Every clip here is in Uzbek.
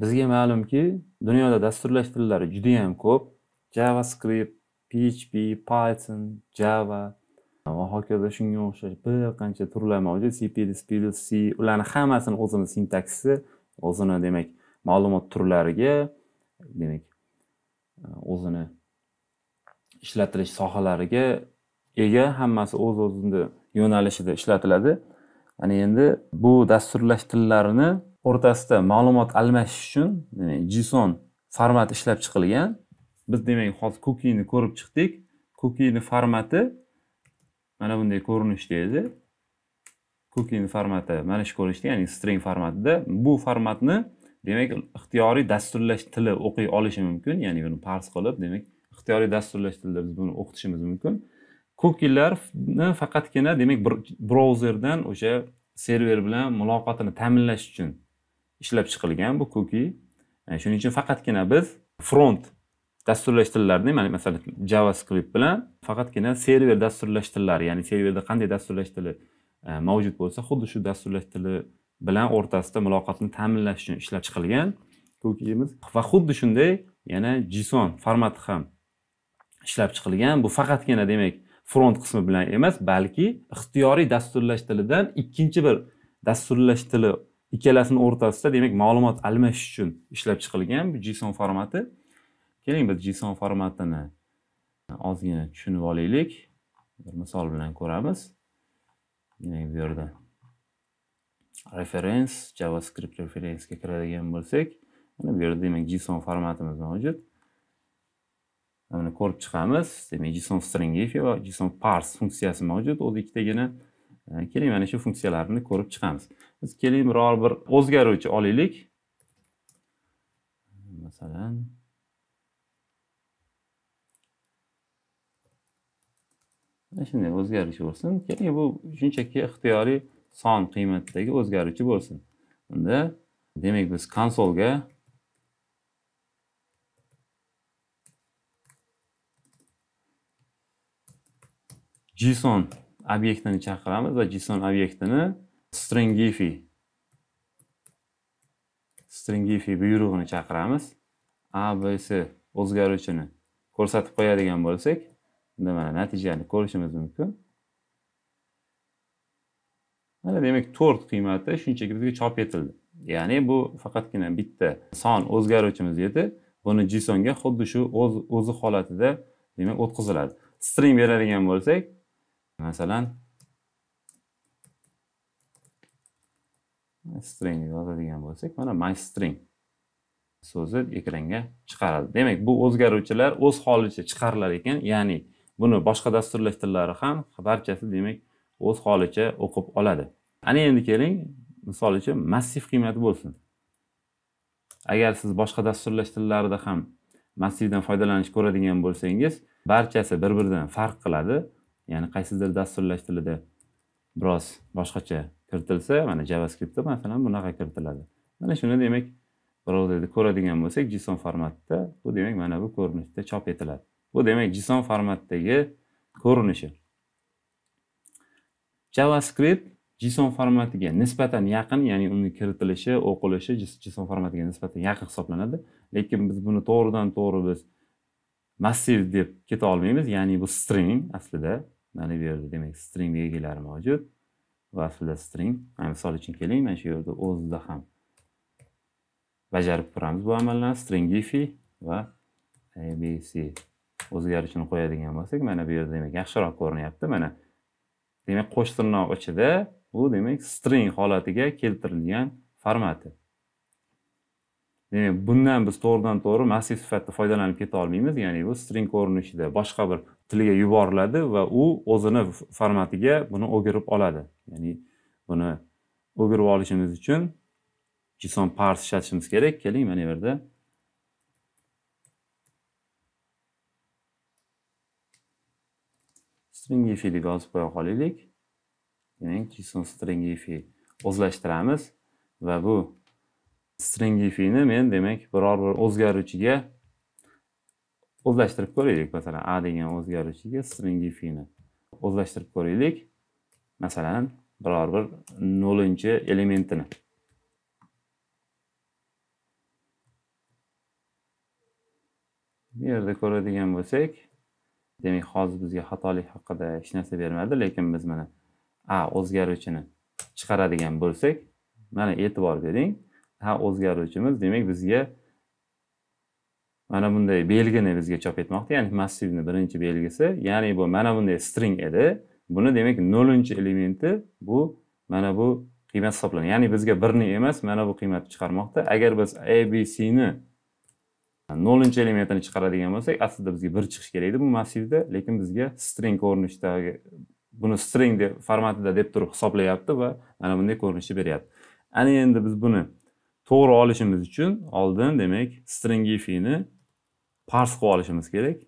bizga ma'lumki dunyoda dasturlash tillari judayam ko'p javascript php python java va hokazo shunga o'xshash bir qancha turlar mavjud c plus plus c ularni hammasini o'zini sintaksisi o'zini demak ma'lumot turlariga demak o'zini ishlatilish sohalariga ega hammasi o'z o'zini yo'nalishida ishlatiladi ana endi bu dasturlash tillarini o'rtasida ma'lumot almashish uchun jison format ishlab chiqilgan biz demak hozir kukini ko'rib chiqdik kukini formati mana bunday ko'rinishda edi kukini formati mana shu ko'rinishda ya'ni string formatida bu formatni demak ixtiyoriy dasturlash tili o'qiy olishi mumkin ya'ni buni pars qilib demak ixtiyoriy dasturlash tilida biz buni o'qitishimiz mumkin kukilarni faqatgina demak brauzerdan o'sha server bilan muloqotini ta'minlash uchun ishlab chiqilgan bu kuki e, shuning uchun faqatgina biz front dasturlash tillarini mana masalan javascript bilan faqatgina server dasturlash tillari ya'ni serverda qanday dasturlash tili e, mavjud bo'lsa xuddi shu dasturlash tili bilan o'rtasida muloqotni ta'minlash uchun ishlab chiqilgan kukimiz va xuddi shunday yana json formati ham ishlab chiqilgan bu faqatgina demak front qismi bilan emas balki ixtiyoriy dasturlash tilidan ikkinchi bir dasturlash tili ikkalasini o'rtasida demak ma'lumot almashish uchun ishlab chiqilgan bu json formati keling biz json formatini ozgina tushunib olaylik bir misol bilan ko'ramiz demak bu yerda referens javascript referensga kiradigan bo'lsak mana bu yerda demak json formatimiz mavjud buni ko'rib chiqamiz demak json string va json parse funksiyasi mavjud o'zi ikkitagina keling mana shu funksiyalarni ko'rib chiqamiz biz keling biror bir o'zgaruvchi olaylik masalan shunday o'zgarish bo'lsin keling bu shunchaki ixtiyoriy son qiymatdagi o'zgaruvchi bo'lsin unda demak biz konsolga json obyektini chaqiramiz va json obyektini stringify stringify buyrug'ini chaqiramiz abc o'zgaruvchini ko'rsatib qo'yadigan bo'lsak unda mana natijani ko'rishimiz mumkin mana demak to'rt qiymati shunchaki bizga chop etildi ya'ni bu faqatgina bitta son o'zgaruvchimiz edi buni jisonga xuddi shu o'z o'zi holatida demak o'tkaziladi string beradigan bo'lsak masalan string yozadigan bo'lsak mana my string so'zi ekranga chiqaradi demak bu o'zgaruvchilar o'z holicha chiqarilar ekan ya'ni buni boshqa dasturlash tillari ham barchasi demak o'z holicha o'qib oladi ana endi keling misol uchun massiv qiymati bo'lsin agar siz boshqa dasturlash tillarida ham massivdan foydalanish ko'radigan bo'lsangiz barchasi bir biridan farq qiladi ya'ni qaysidir dasturlash tilida biroz boshqacha kiritilsa mana javascriptda masalan bunaqa kiritiladi mana shuni demak brauzerda ko'radigan bo'lsak json formatda bu demak mana bu ko'rinishda chop etiladi bu demak json formatdagi ko'rinishi javascript json formatiga nisbatan yaqin ya'ni uni kiritilishi o'qilishi json formatiga nisbatan yaqin hisoblanadi lekin biz buni to'g'ridan to'g'ri biz massiv deb keta olmaymiz ya'ni bu string aslida mana bu yerda demak string belgilari mavjud va string mana misol uchun keling mana shu yerda o'zida ham bajarib ko'ramiz bu amallarni string ifi va abc o'zgarishini qo'yadigan bo'lsak mana bu yerda demak yaxshiroq ko'rinyapti mana demak qo'sh tirnoq ichida bu demak string holatiga keltirilgan formati demak bundan biz to'g'ridan to'g'ri massiv sifatida foydalanib keta olmaymiz ya'ni bu string ko'rinishida boshqa bir tilga yuboriladi va u o'zini formatiga buni o'girib oladi ya'ni buni o'girib olishimiz uchun json pars ishlatishimiz kerak keling mana bu yerda string if deb yozib qo'ya qolaylik demak json string ifi o'zlashtiramiz va bu string ifini men demak biror bir o'zgaruvchiga o'zlashtirib ko'raylik masalan a degan o'zgaruvchiga string ifini o'zlashtirib ko'raylik masalan biror bir nolinchi elementini bu yerda ko'radigan bo'lsak demak hozir bizga xatolik haqida hech narsa bermadi lekin biz mana a o'zgaruvchini chiqaradigan bo'lsak mana e'tibor bering ha o'zgaruvchimiz demak bizga mana bunday belgini bizga chop etmoqda ya'ni massivni birinchi belgisi ya'ni bu mana bunday string edi buni demak nolinchi elementi bu mana bu qiymat hisoblanadi ya'ni bizga birni emas mana bu qiymatni chiqarmoqda agar biz abcni nolinchi elementini chiqaradigan bo'lsak aslida bizga bir chiqishi kerak edi bu massivda lekin bizga string ko'rinishdagi buni string deb formatida deb turib hisoblayapti va mana bunday ko'rinishni beryapti ana endi biz buni to'g'ri olishimiz uchun oldin demak stringifini pars qilib olishimiz kerak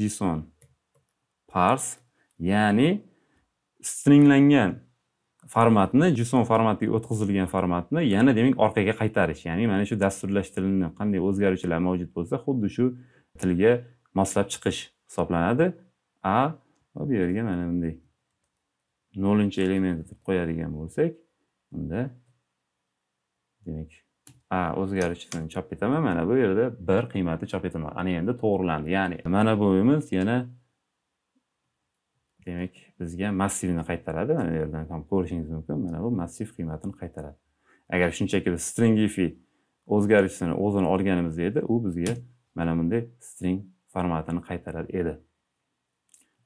json pars ya'ni stringlangan formatni json formatiga o'tkazilgan formatni yana demak orqaga qaytarish ya'ni mana shu dasturlash tilini qanday o'zgaruvchilar mavjud bo'lsa xuddi shu tilga moslab chiqish hisoblanadi a va bu yerga mana bunday nolinchi element deb qo'yadigan bo'lsak unda demak ha o'zgarishini chop etaman mana bu yerda bir qiymati chop etilmadi ana endi to'g'rilandi ya'ni mana buimiz yana demak bizga massivni qaytaradi mana bu yerdan ham ko'rishingiz mumkin mana bu massiv qiymatini qaytaradi agar shunchaki stringify o'zgarishini o'zini olganimizda edi u bizga mana bunday string formatini qaytarar edi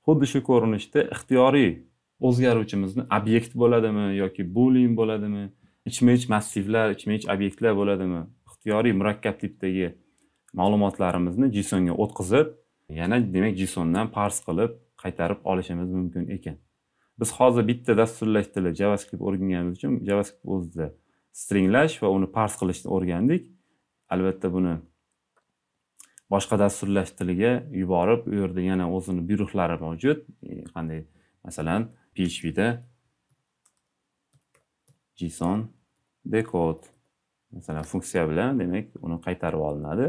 xuddi shu ko'rinishda ixtiyoriy o'zgaruvchimizni obyekt bo'ladimi yoki bulin bo'ladimi ichma ich massivlar ichma ich obyektlar bo'ladimi ixtiyoriy murakkab tipdagi ma'lumotlarimizni jisonga o'tkazib yana demak jisondan pars qilib qaytarib olishimiz mumkin ekan biz hozir bitta dasturlash tili javascript o'rganganimiz uchun javascript o'zida stringlash va uni pars qilishni o'rgandik albatta buni boshqa dasturlash tiliga yuborib u yerda yana o'zini buyruqlari mavjud e, qanday masalan phpda json decode masalan funksiya bilan demak uni qaytarib olinadi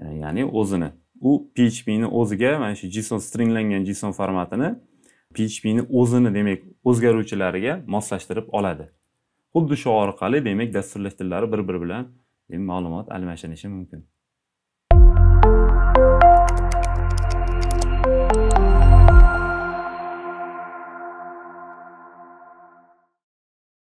e, ya'ni o'zini u phpni o'ziga mana shu json stringlangan json formatini phpni o'zini demak o'zgaruvchilariga moslashtirib oladi xuddi shu orqali demak dasturlash tillari bir biri bilan ma'lumot almashinishi mumkin